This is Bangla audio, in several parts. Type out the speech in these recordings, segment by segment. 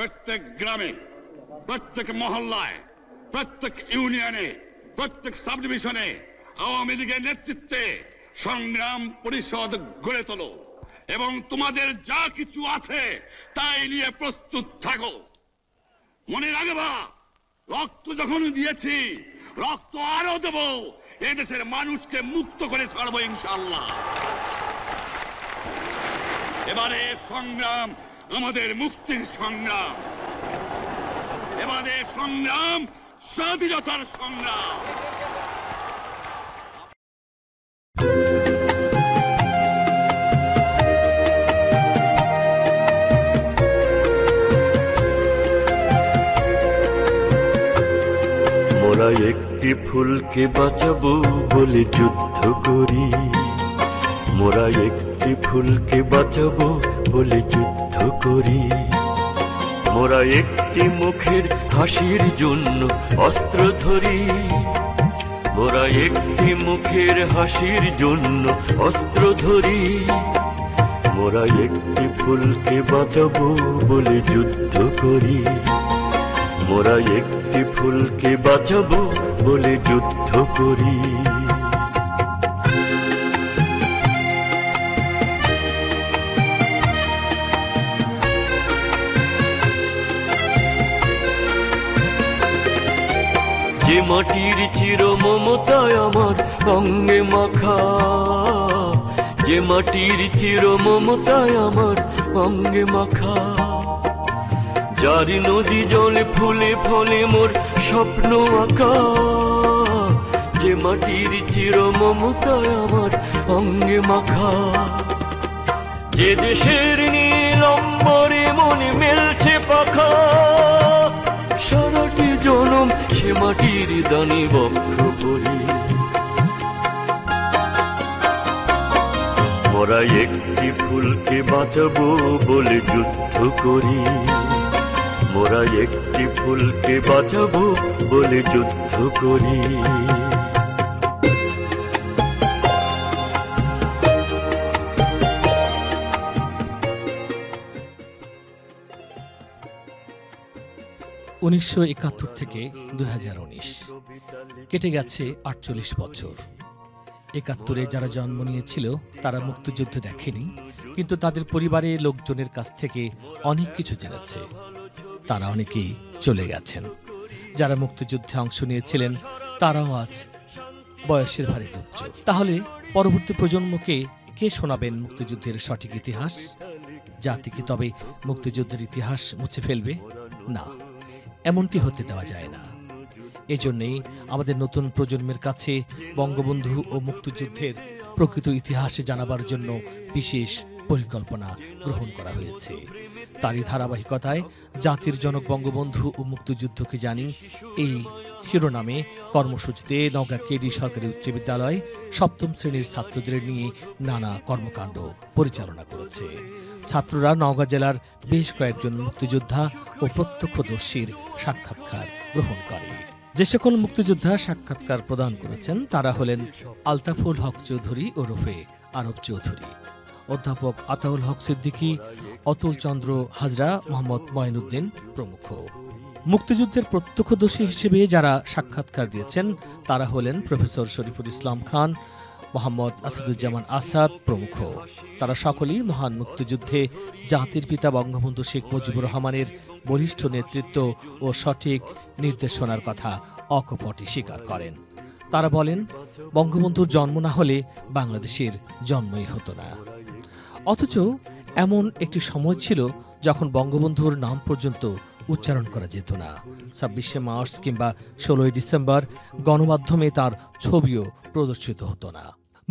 প্রত্যেক গ্রামে প্রত্যেক মহল্লায় প্রত্যেক ইউনিয়নে প্রত্যেক সাব ডিভিশনে আওয়ামী লীগের নেতৃত্বে সংগ্রাম পরিষদ গড়ে তোলো এবং তোমাদের যা কিছু আছে তাই নিয়ে প্রস্তুত থাকো মনে বা রক্ত যখন দিয়েছি রক্ত আরো দেব এদেশের মানুষকে মুক্ত করে ছাড়বো ইনশাল্লাহ এবারে সংগ্রাম আমাদের মুক্তির সংগ্রাম এবারে সংগ্রাম স্বাধীনতার সংগ্রাম মোরা একটি ফুলকে বাঁচাবো বলে যুদ্ধ করি মোরা একটি ফুলকে বাঁচাবো বলে যুদ্ধ করি মোরা একটি মুখের হাসির জন্য অস্ত্র ধরি মোরা একটি মুখের হাসির জন্য অস্ত্র ধরি মোরা একটি ফুলকে বাঁচাব বলে যুদ্ধ করি মোরা একটি ফুলকে বাঁচাব বলে যুদ্ধ করি যে মাটির চির মমতায় আমার অঙ্গে মাখা যে মাটির চির মমতায় আমার অঙ্গে মাখা যার নদী জলে ফুলে ফলে মোর স্বপ্ন আঁকা যে মাটির চির মমতায় আমার অঙ্গে মাখা যে দেশের নীলম্বরে মনে মেলছে পাখা জনম সে মাটির দানে বক্ষ করি মরা একটি ফুলকে বাঁচাবো বলে যুদ্ধ করি মোরা একটি ফুলকে বাঁচাবো বলে যুদ্ধ করি উনিশশো একাত্তর থেকে দু কেটে গেছে আটচল্লিশ বছর একাত্তরে যারা জন্ম নিয়েছিল তারা মুক্তিযুদ্ধ দেখেনি কিন্তু তাদের পরিবারের লোকজনের কাছ থেকে অনেক কিছু জেনেছে তারা অনেকেই চলে গেছেন যারা মুক্তিযুদ্ধে অংশ নিয়েছিলেন তারাও আজ বয়সের ভারে ডুবছে তাহলে পরবর্তী প্রজন্মকে কে শোনাবেন মুক্তিযুদ্ধের সঠিক ইতিহাস জাতিকে তবে মুক্তিযুদ্ধের ইতিহাস মুছে ফেলবে না এমনটি হতে দেওয়া যায় না এজন্যই আমাদের নতুন প্রজন্মের কাছে বঙ্গবন্ধু ও মুক্তিযুদ্ধের প্রকৃত ইতিহাসে জানাবার জন্য বিশেষ পরিকল্পনা গ্রহণ করা হয়েছে তারই ধারাবাহিকতায় জাতির জনক বঙ্গবন্ধু ও মুক্তিযুদ্ধকে জানি এই শিরোনামে কর্মসূচিতে নগা কেডি সরকারি উচ্চ বিদ্যালয় সপ্তম শ্রেণীর ছাত্রদের নিয়ে নানা কর্মকাণ্ড পরিচালনা করেছে ছাত্ররা নওগাঁ জেলার বেশ কয়েকজন মুক্তিযোদ্ধা ও প্রত্যক্ষদর্শীর সাক্ষাৎকার গ্রহণ করে যে সকল মুক্তিযোদ্ধা সাক্ষাৎকার প্রদান করেছেন তারা হলেন আলতাফুল হক চৌধুরী ও রফে আরব চৌধুরী অধ্যাপক আতাউল হক সিদ্দিকী অতুল চন্দ্র হাজরা মোহাম্মদ ময়নুদ্দিন প্রমুখ মুক্তিযুদ্ধের প্রত্যক্ষদর্শী হিসেবে যারা সাক্ষাৎকার দিয়েছেন তারা হলেন প্রফেসর শরীফুল ইসলাম খান মোহাম্মদ আসাদুজ্জামান আসাদ প্রমুখ তারা সকলেই মহান মুক্তিযুদ্ধে জাতির পিতা বঙ্গবন্ধু শেখ মুজিবুর রহমানের বলিষ্ঠ নেতৃত্ব ও সঠিক নির্দেশনার কথা অকপটে স্বীকার করেন তারা বলেন বঙ্গবন্ধুর জন্ম না হলে বাংলাদেশের জন্মই হতো না অথচ এমন একটি সময় ছিল যখন বঙ্গবন্ধুর নাম পর্যন্ত উচ্চারণ করা যেত না ছাব্বিশে মার্চ কিংবা ষোলোই ডিসেম্বর গণমাধ্যমে তার ছবিও প্রদর্শিত হতো না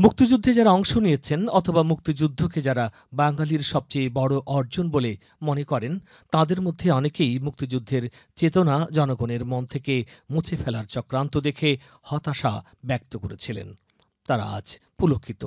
মুক্তিযুদ্ধে যারা অংশ নিয়েছেন অথবা মুক্তিযুদ্ধকে যারা বাঙালির সবচেয়ে বড় অর্জন বলে মনে করেন তাদের মধ্যে অনেকেই মুক্তিযুদ্ধের চেতনা জনগণের মন থেকে মুছে ফেলার চক্রান্ত দেখে হতাশা ব্যক্ত করেছিলেন তারা আজ পুলকিত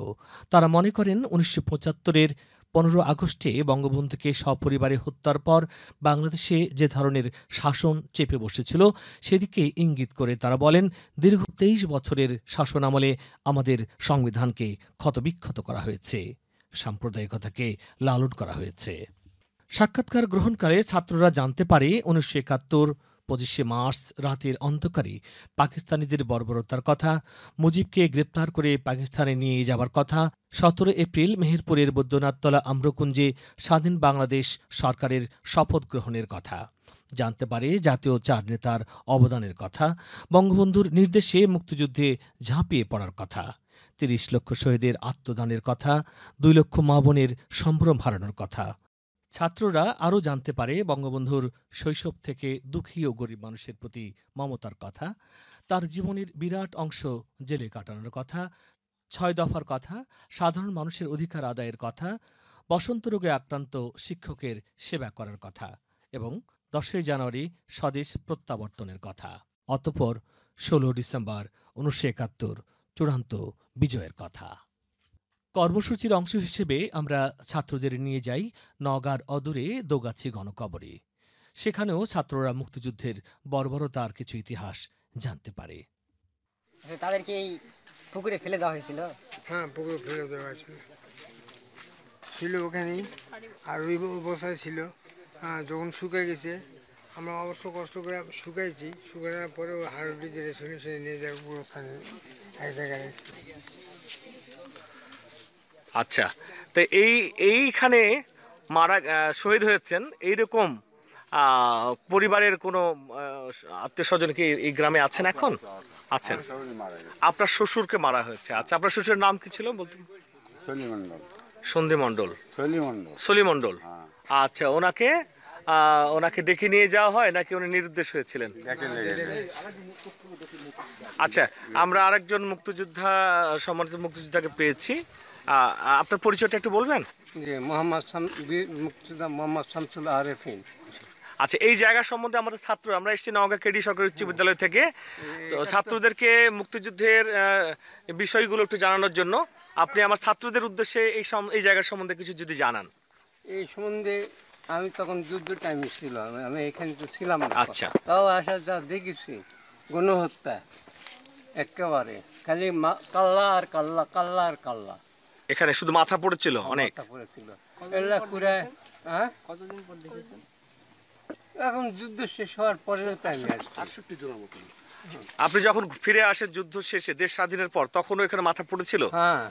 তারা মনে করেন উনিশশো পঁচাত্তরের পনেরো আগস্টে বঙ্গবন্ধুকে সপরিবারে হত্যার পর বাংলাদেশে যে ধরনের শাসন চেপে বসেছিল সেদিকে ইঙ্গিত করে তারা বলেন দীর্ঘ তেইশ বছরের শাসন আমলে আমাদের সংবিধানকে ক্ষতবিক্ষত করা হয়েছে সাম্প্রদায়িকতাকে লালন করা হয়েছে সাক্ষাৎকার গ্রহণকালে ছাত্ররা জানতে পারে উনিশশো একাত্তর পঁচিশে মার্চ রাতের অন্ধকারে পাকিস্তানিদের বর্বরতার কথা মুজিবকে গ্রেপ্তার করে পাকিস্তানে নিয়ে যাবার কথা সতেরো এপ্রিল মেহেরপুরের বৈদ্যনাথতলা আম্রকুঞ্জে স্বাধীন বাংলাদেশ সরকারের শপথ গ্রহণের কথা জানতে পারে জাতীয় চার নেতার অবদানের কথা বঙ্গবন্ধুর নির্দেশে মুক্তিযুদ্ধে ঝাঁপিয়ে পড়ার কথা তিরিশ লক্ষ শহীদের আত্মদানের কথা দুই লক্ষ মা বোনের সম্ভ্রম হারানোর কথা ছাত্ররা আরও জানতে পারে বঙ্গবন্ধুর শৈশব থেকে দুঃখী ও গরিব মানুষের প্রতি মমতার কথা তার জীবনের বিরাট অংশ জেলে কাটানোর কথা ছয় দফার কথা সাধারণ মানুষের অধিকার আদায়ের কথা বসন্ত রোগে আক্রান্ত শিক্ষকের সেবা করার কথা এবং দশই জানুয়ারি স্বদেশ প্রত্যাবর্তনের কথা অতপর ষোলো ডিসেম্বর উনিশশো একাত্তর চূড়ান্ত বিজয়ের কথা কর্মসূচির অংশ হিসেবে আমরা ছাত্রদের নিয়ে যাই নগার অদূরে দোগাছি গণকবরে সেখানেও ছাত্ররা মুক্তিযুদ্ধের বর্বরতার কিছু ইতিহাস জানতে পারে আচ্ছা, তাদেরকে এই পুকুরে ফেলে দেওয়া হয়েছিল হ্যাঁ পুকুরে ফেলে দেওয়া হয়েছিল ছিল ওখানেই আর ওই বসায় ছিল হ্যাঁ, যখন শুকিয়ে গেছে আমরা অবশ্য কষ্ট করে শুকাইছি শুকানোর পরে ওই হাড়ুটি যেটা শুনে সেটা নিয়ে যাওয়ার স্থানে এক জায়গায় আচ্ছা তো এই এইখানে মারা শহীদ হয়েছেন এইরকম পরিবারের কোনো আত্মীয় স্বজন কি এই গ্রামে আছেন এখন আছেন আপনার শ্বশুরকে মারা হয়েছে আচ্ছা আপনার শ্বশুরের নাম কি ছিল বলতে সন্ধি মণ্ডল সন্ধি সলি মণ্ডল হ্যাঁ। আচ্ছা ওনাকে ওনাকে ডেকে নিয়ে যাওয়া হয় নাকি উনি নিরুদ্দেশ হয়েছিলেন আচ্ছা আমরা আরেকজন মুক্তিযোদ্ধা সম্মানিত মুক্তিযোদ্ধাকে পেয়েছি আপনার পরিচয়টা একটু বলবেন জি মোহাম্মদ মোহাম্মদ শামসুল আরেফিন আচ্ছা এই জায়গা সম্বন্ধে আমাদের ছাত্র আমরা এসেছি নওগাঁ কেডি সরকারি উচ্চ বিদ্যালয় থেকে তো ছাত্রদেরকে মুক্তিযুদ্ধের বিষয়গুলো একটু জানানোর জন্য আপনি আমার ছাত্রদের উদ্দেশ্যে এই এই জায়গা সম্বন্ধে কিছু যদি জানান এই সম্বন্ধে আমি তখন যুদ্ধ টাইম ছিল আমি এখানে তো ছিলাম না আচ্ছা তাও আসা যা দেখেছি গণহত্যা একেবারে খালি কাল্লা আর কাল্লা কাল্লা আর কাল্লা এখানে শুধু মাথা পড়েছিল অনেক হ্যাঁ? এখন যুদ্ধ শেষ হওয়ার পরে আপনি যখন ফিরে আসেন যুদ্ধ শেষে দেশ স্বাধীনের পর তখন এখানে মাথা পড়েছিল হ্যাঁ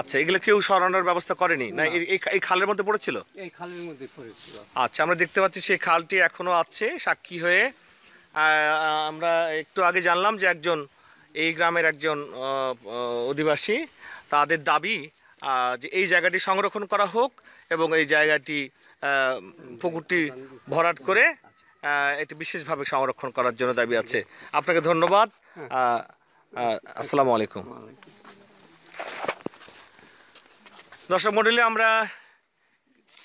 আচ্ছা এগুলো কেউ সরানোর ব্যবস্থা করেনি না এই খালের মধ্যে পড়েছিল এই খালের মধ্যে পড়েছিল আচ্ছা আমরা দেখতে পাচ্ছি সেই খালটি এখনো আছে সাক্ষী হয়ে আমরা একটু আগে জানলাম যে একজন এই গ্রামের একজন অধিবাসী তাদের দাবি যে এই জায়গাটি সংরক্ষণ করা হোক এবং এই জায়গাটি পুকুরটি ভরাট করে এটি বিশেষভাবে সংরক্ষণ করার জন্য দাবি আছে আপনাকে ধন্যবাদ আসসালামু আলাইকুম দর্শক মডেলে আমরা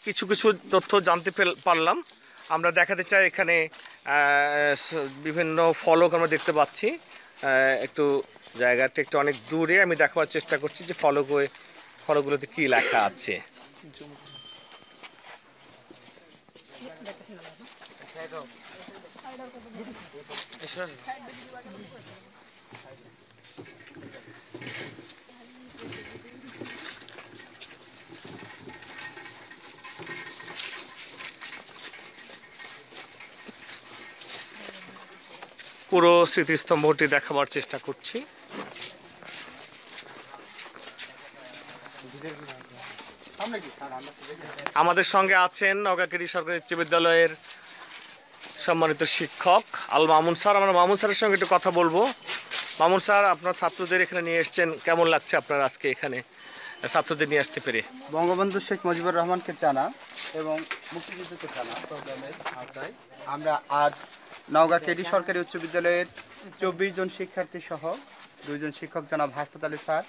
কিছু কিছু তথ্য জানতে পারলাম আমরা দেখাতে চাই এখানে বিভিন্ন ফলক আমরা দেখতে পাচ্ছি একটু জায়গাটা একটু অনেক দূরে আমি দেখাবার চেষ্টা করছি যে ফলক ফলকগুলোতে কী লেখা আছে পুরো স্মৃতিস্তম্ভটি দেখাবার চেষ্টা করছি আমাদের সঙ্গে আছেন নৌকাকিরি সরকারি উচ্চ বিদ্যালয়ের সম্মানিত শিক্ষক আল মামুন স্যার আমরা মামুন স্যারের সঙ্গে একটু কথা বলবো মামুন স্যার আপনার ছাত্রদের এখানে নিয়ে এসছেন কেমন লাগছে আপনার আজকে এখানে ছাত্রদের নিয়ে আসতে পেরে বঙ্গবন্ধু শেখ মুজিবুর রহমানকে জানা এবং মুক্তিযুদ্ধকে জানা প্রোগ্রামের আওতায় আমরা আজ নওগাঁ কেডি সরকারি উচ্চ বিদ্যালয়ের চব্বিশ জন শিক্ষার্থী সহ দুইজন শিক্ষক জনাব হাসপাতালে স্যার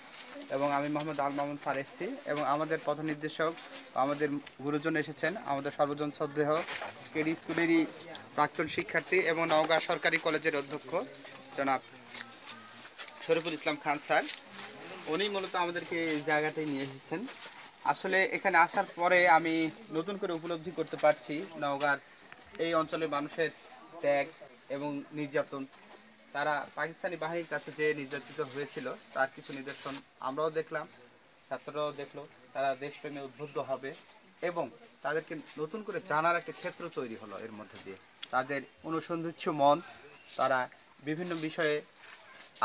এবং আমি মোহাম্মদ আল মামুন স্যার এসেছি এবং আমাদের পথ নির্দেশক আমাদের গুরুজন এসেছেন আমাদের সর্বজন শ্রদ্ধেহ কেডি স্কুলেরই প্রাক্তন শিক্ষার্থী এবং নওগাঁ সরকারি কলেজের অধ্যক্ষ জনাব শরীফুল ইসলাম খান স্যার উনি মূলত আমাদেরকে এই জায়গাটায় নিয়ে এসেছেন আসলে এখানে আসার পরে আমি নতুন করে উপলব্ধি করতে পারছি নওগাঁর এই অঞ্চলের মানুষের ত্যাগ এবং নির্যাতন তারা পাকিস্তানি বাহিনীর কাছে যে নির্যাতিত হয়েছিল তার কিছু নিদর্শন আমরাও দেখলাম ছাত্ররাও দেখলো তারা দেশপ্রেমে উদ্বুদ্ধ হবে এবং তাদেরকে নতুন করে জানার একটা ক্ষেত্র তৈরি হলো এর মধ্যে দিয়ে তাদের অনুসন্ধিচ্ছ মন তারা বিভিন্ন বিষয়ে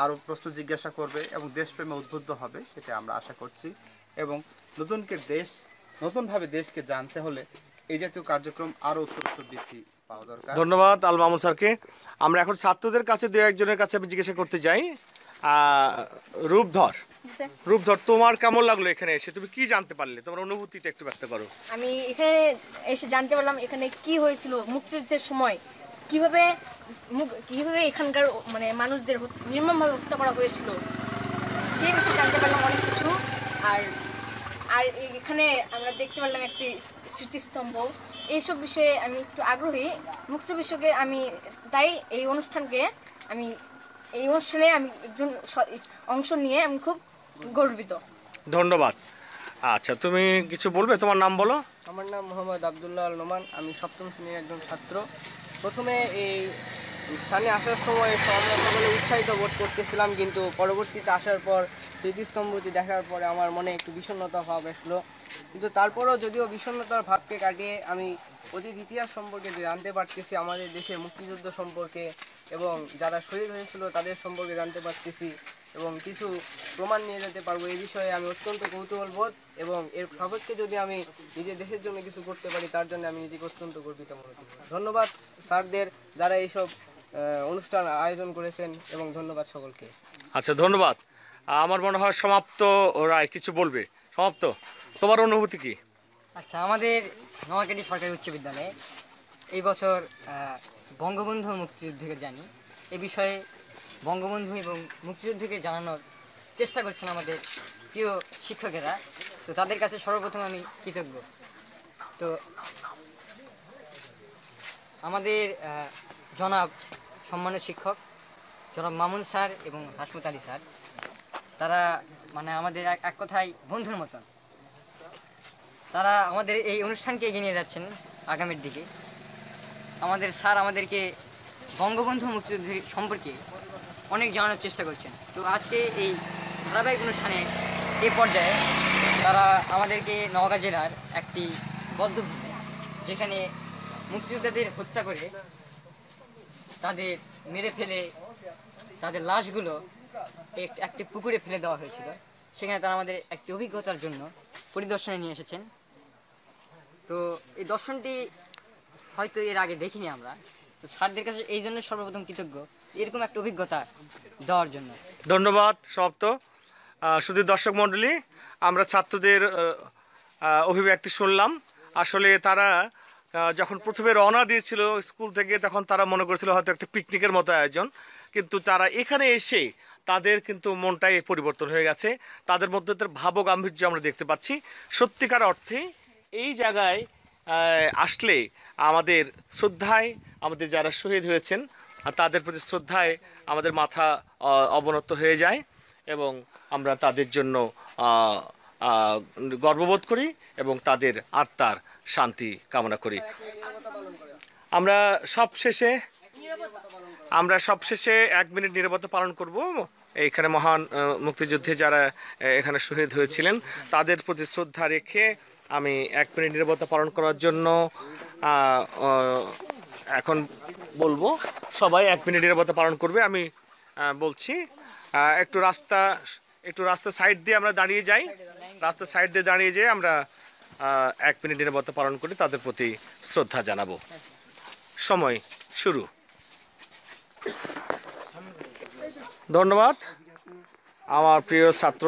আরও প্রশ্ন জিজ্ঞাসা করবে এবং দেশপ্রেমে উদ্বুদ্ধ হবে সেটা আমরা আশা করছি এবং নতুনকে দেশ নতুনভাবে দেশকে জানতে হলে এই জাতীয় কার্যক্রম আরও উত্তর উত্তর বৃদ্ধি ধন্যবাদ আল মামুন স্যারকে আমরা এখন ছাত্রদের কাছে দু একজনের কাছে আমি জিজ্ঞাসা করতে যাই রূপধর রূপধর তোমার কেমন লাগলো এখানে এসে তুমি কি জানতে পারলে তোমার অনুভূতিটা একটু ব্যক্ত করো আমি এখানে এসে জানতে পারলাম এখানে কি হয়েছিল মুক্তিযুদ্ধের সময় কিভাবে কিভাবে এখানকার মানে মানুষদের নির্মমভাবে হত্যা করা হয়েছিল সেই বিষয়ে জানতে পারলাম অনেক কিছু আর আর এখানে আমরা দেখতে পারলাম একটি স্মৃতিস্তম্ভ এইসব বিষয়ে আমি একটু আগ্রহী মুক্ত বিশ্বকে আমি তাই এই অনুষ্ঠানকে আমি এই অনুষ্ঠানে আমি একজন অংশ নিয়ে আমি খুব গর্বিত ধন্যবাদ আচ্ছা তুমি কিছু বলবে তোমার নাম বলো আমার নাম মোহাম্মদ আবদুল্লাহ আল নোমান আমি সপ্তম শ্রেণীর একজন ছাত্র প্রথমে এই স্থানে আসার সময় সংরক্ষণে উৎসাহিত বোধ করতেছিলাম কিন্তু পরবর্তীতে আসার পর স্মৃতিস্তম্ভটি দেখার পরে আমার মনে একটু বিষণ্ণতা ভাব আসলো কিন্তু তারপরেও যদিও বিষণ্ণতার ভাবকে কাটিয়ে আমি অতীত ইতিহাস সম্পর্কে জানতে পারতেছি আমাদের দেশে মুক্তিযুদ্ধ সম্পর্কে এবং যারা শহীদ হয়েছিল তাদের সম্পর্কে জানতে পারতেছি এবং কিছু প্রমাণ নিয়ে যেতে পারবো এই বিষয়ে আমি অত্যন্ত কৌতূহল বোধ এবং এর সাপেক্ষে যদি আমি নিজের দেশের জন্য কিছু করতে পারি তার জন্য আমি নিজেকে অত্যন্ত গর্বিত মনে করি ধন্যবাদ স্যারদের যারা এইসব অনুষ্ঠান আয়োজন করেছেন এবং ধন্যবাদ সকলকে আচ্ছা ধন্যবাদ আমার মনে হয় সমাপ্ত রায় কিছু বলবে সমাপ্ত তোমার অনুভূতি কি আচ্ছা আমাদের নোয়াখালী সরকারি উচ্চ বিদ্যালয়ে এই বছর বঙ্গবন্ধু মুক্তিযুদ্ধকে জানি এ বিষয়ে বঙ্গবন্ধু এবং মুক্তিযুদ্ধকে জানানোর চেষ্টা করছেন আমাদের প্রিয় শিক্ষকেরা তো তাদের কাছে সর্বপ্রথম আমি কৃতজ্ঞ তো আমাদের জনাব সম্মান্য শিক্ষক জনাব মামুন স্যার এবং হাসমত আলী স্যার তারা মানে আমাদের এক কথায় বন্ধুর মতন তারা আমাদের এই অনুষ্ঠানকে এগিয়ে নিয়ে যাচ্ছেন আগামীর দিকে আমাদের স্যার আমাদেরকে বঙ্গবন্ধু মুক্তিযুদ্ধ সম্পর্কে অনেক জানানোর চেষ্টা করছেন তো আজকে এই ধারাবাহিক অনুষ্ঠানে এ পর্যায়ে তারা আমাদেরকে নওগাঁ জেলার একটি বদ্ধভূমি যেখানে মুক্তিযোদ্ধাদের হত্যা করে তাদের মেরে ফেলে তাদের লাশগুলো একটি পুকুরে ফেলে দেওয়া হয়েছিল সেখানে তারা আমাদের একটি অভিজ্ঞতার জন্য পরিদর্শনে নিয়ে এসেছেন তো এই দর্শনটি হয়তো এর আগে দেখিনি আমরা তো স্যারদের কাছে এই জন্য সর্বপ্রথম কৃতজ্ঞ এরকম একটা অভিজ্ঞতা দেওয়ার জন্য ধন্যবাদ তো শুধু দর্শক মণ্ডলী আমরা ছাত্রদের অভিব্যক্তি শুনলাম আসলে তারা যখন প্রথমে রওনা দিয়েছিল স্কুল থেকে তখন তারা মনে করেছিল হয়তো একটা পিকনিকের মতো আয়োজন কিন্তু তারা এখানে এসে তাদের কিন্তু মনটাই পরিবর্তন হয়ে গেছে তাদের মধ্যে তার ভাবগাম্ভীর্য আমরা দেখতে পাচ্ছি সত্যিকার অর্থে এই জায়গায় আসলে আমাদের শ্রদ্ধায় আমাদের যারা শহীদ হয়েছেন তাদের প্রতি শ্রদ্ধায় আমাদের মাথা অবনত হয়ে যায় এবং আমরা তাদের জন্য গর্ববোধ করি এবং তাদের আত্মার শান্তি কামনা করি আমরা সবশেষে আমরা সবশেষে এক মিনিট নিরাপত্তা পালন করব এইখানে মহান মুক্তিযুদ্ধে যারা এখানে শহীদ হয়েছিলেন তাদের প্রতি শ্রদ্ধা রেখে আমি এক মিনিট নিরাপত্তা পালন করার জন্য এখন বলবো সবাই এক মিনিট নিরাপত্তা পালন করবে আমি বলছি একটু রাস্তা একটু রাস্তা সাইড দিয়ে আমরা দাঁড়িয়ে যাই রাস্তা সাইড দিয়ে দাঁড়িয়ে যেয়ে আমরা এক মিনিট নিরাপত্তা পালন করে তাদের প্রতি শ্রদ্ধা জানাবো সময় শুরু ধন্যবাদ আমার প্রিয় ছাত্র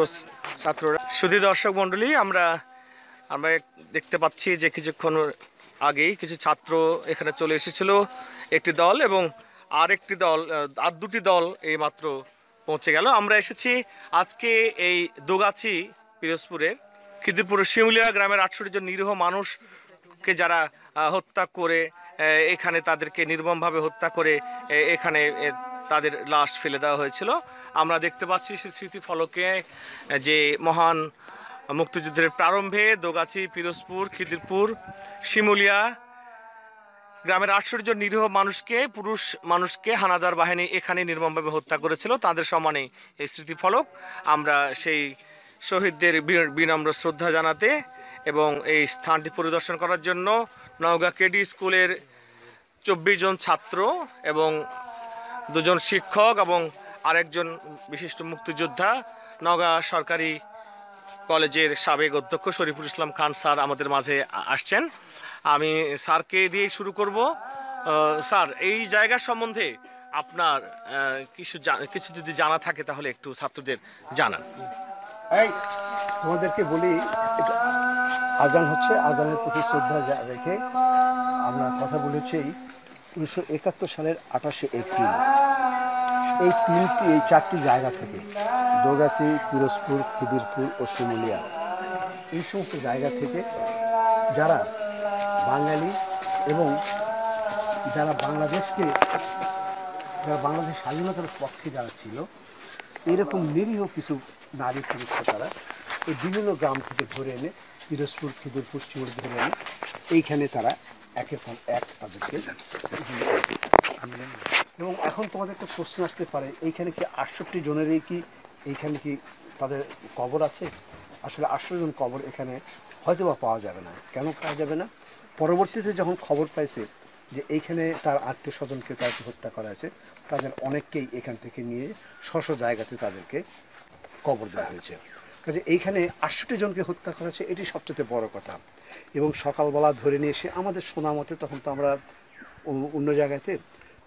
ছাত্ররা শুধু দর্শক মণ্ডলী আমরা আমরা দেখতে পাচ্ছি যে কিছুক্ষণ আগেই কিছু ছাত্র এখানে চলে এসেছিল একটি দল এবং আর একটি দল আর দুটি দল এই মাত্র পৌঁছে গেল আমরা এসেছি আজকে এই দোগাছি পিরোজপুরের খিদিরপুরের শিমুলিয়া গ্রামের আটষট্টি জন নিরীহ মানুষকে যারা হত্যা করে এখানে তাদেরকে নির্মমভাবে হত্যা করে এখানে তাদের লাশ ফেলে দেওয়া হয়েছিল আমরা দেখতে পাচ্ছি সে স্মৃতিফলকে যে মহান মুক্তিযুদ্ধের প্রারম্ভে দোগাছি পিরোজপুর খিদিরপুর শিমুলিয়া গ্রামের আটষট্টি জন নিরীহ মানুষকে পুরুষ মানুষকে হানাদার বাহিনী এখানে নির্মমভাবে হত্যা করেছিল তাদের সমানে এই স্মৃতিফলক আমরা সেই শহীদদের বিনম্র শ্রদ্ধা জানাতে এবং এই স্থানটি পরিদর্শন করার জন্য নওগাঁ কেডি স্কুলের চব্বিশ জন ছাত্র এবং দুজন শিক্ষক এবং আরেকজন বিশিষ্ট মুক্তিযোদ্ধা নওগাঁ সরকারি কলেজের সাবেক অধ্যক্ষ শরীফুল ইসলাম খান স্যার আমাদের মাঝে আসছেন আমি স্যারকে দিয়ে শুরু করব স্যার এই জায়গা সম্বন্ধে আপনার কিছু কিছু যদি জানা থাকে তাহলে একটু ছাত্রদের জানান এই তোমাদেরকে বলি আজান হচ্ছে আজানের প্রতি শ্রদ্ধা রেখে আমরা কথা বলেছি উনিশশো সালের আঠাশে এপ্রিল এই তিনটি এই চারটি জায়গা থেকে দোগাছি পিরোজপুর খিদিরপুর ও শিমুলিয়া এই সমস্ত জায়গা থেকে যারা বাঙালি এবং যারা বাংলাদেশকে যারা বাংলাদেশ স্বাধীনতার পক্ষে যারা ছিল এরকম নিরীহ কিছু নারী পুরুষকে তারা এই বিভিন্ন গ্রাম থেকে ধরে এনে পিরোজপুর খিদিরপুর শিমুল ধরে এনে এইখানে তারা একের পর এক তাদেরকে আমি এবং এখন তোমাদের একটা প্রশ্ন আসতে পারে এইখানে কি আটষট্টি জনেরই কি এইখানে কি তাদের কবর আছে আসলে আটষট্টি জন কবর এখানে হয়তো বা পাওয়া যাবে না কেন পাওয়া যাবে না পরবর্তীতে যখন খবর পাইছে যে এইখানে তার আত্মীয় স্বজনকে তাকে হত্যা করা হয়েছে তাদের অনেককেই এখান থেকে নিয়ে স্বস্ব জায়গাতে তাদেরকে কবর দেওয়া হয়েছে কাজে এইখানে আটষট্টি জনকে হত্যা করা হয়েছে এটি সবচেয়ে বড় কথা এবং সকালবেলা ধরে নিয়ে এসে আমাদের শোনা মতে তখন তো আমরা অন্য জায়গাতে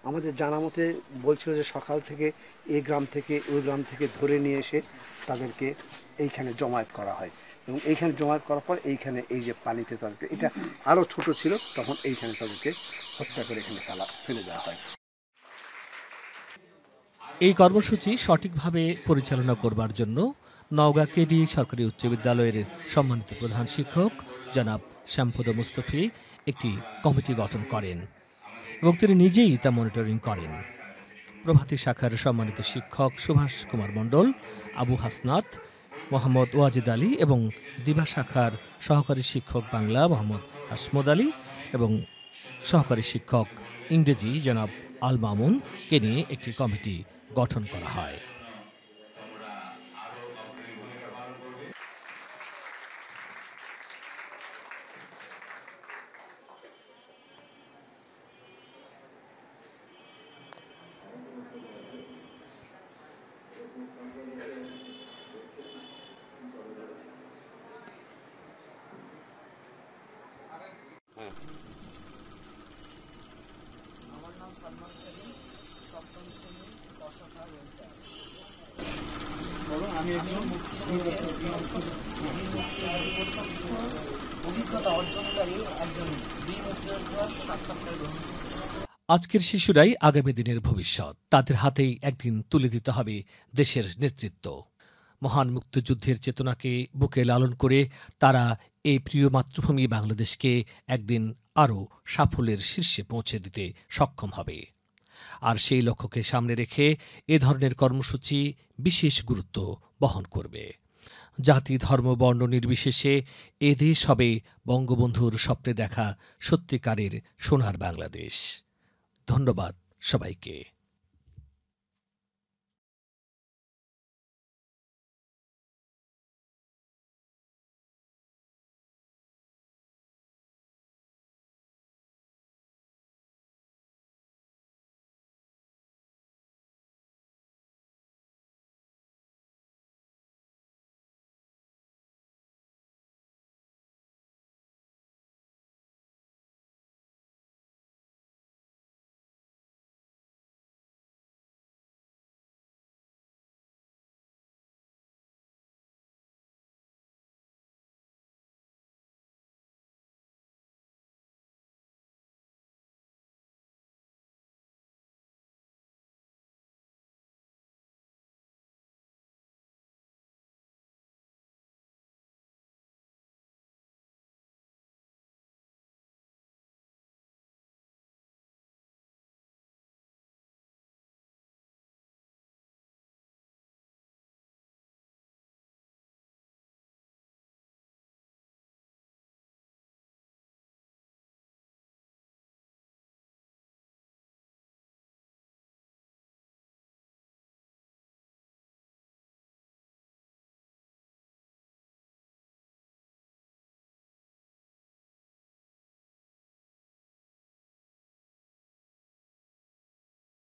আমাদের জানা মতে বলছিল যে সকাল থেকে এই গ্রাম থেকে ওই গ্রাম থেকে ধরে নিয়ে এসে তাদেরকে এইখানে জমায়েত করা হয় এবং এইখানে জমায়েত করার পর এইখানে এই যে পানিতে তাদেরকে এটা আরও ছোট ছিল তখন এইখানে তাদেরকে হত্যা করে এখানে ফেলা ফেলে দেওয়া হয় এই কর্মসূচি সঠিকভাবে পরিচালনা করবার জন্য নওগাঁ কেডি সরকারি উচ্চ বিদ্যালয়ের সম্মানিত প্রধান শিক্ষক জনাব শ্যাম্পদ মুস্তফি একটি কমিটি গঠন করেন এবং তিনি নিজেই তা মনিটরিং করেন প্রভাতী শাখার সম্মানিত শিক্ষক সুভাষ কুমার মণ্ডল আবু হাসনাত মোহাম্মদ ওয়াজিদ আলী এবং দিবা শাখার সহকারী শিক্ষক বাংলা মোহাম্মদ হাসমদ আলী এবং সহকারী শিক্ষক ইংরেজি জনাব আল মামুনকে নিয়ে একটি কমিটি গঠন করা হয় আজকের শিশুরাই আগামী দিনের ভবিষ্যৎ তাদের হাতেই একদিন তুলে দিতে হবে দেশের নেতৃত্ব মহান মুক্তিযুদ্ধের চেতনাকে বুকে লালন করে তারা এই প্রিয় মাতৃভূমি বাংলাদেশকে একদিন আরও সাফল্যের শীর্ষে পৌঁছে দিতে সক্ষম হবে আর সেই লক্ষ্যকে সামনে রেখে এ ধরনের কর্মসূচি বিশেষ গুরুত্ব বহন করবে জাতি ধর্ম বর্ণ নির্বিশেষে এ দেশ হবে বঙ্গবন্ধুর স্বপ্নে দেখা সত্যিকারের সোনার বাংলাদেশ ধন্যবাদ সবাইকে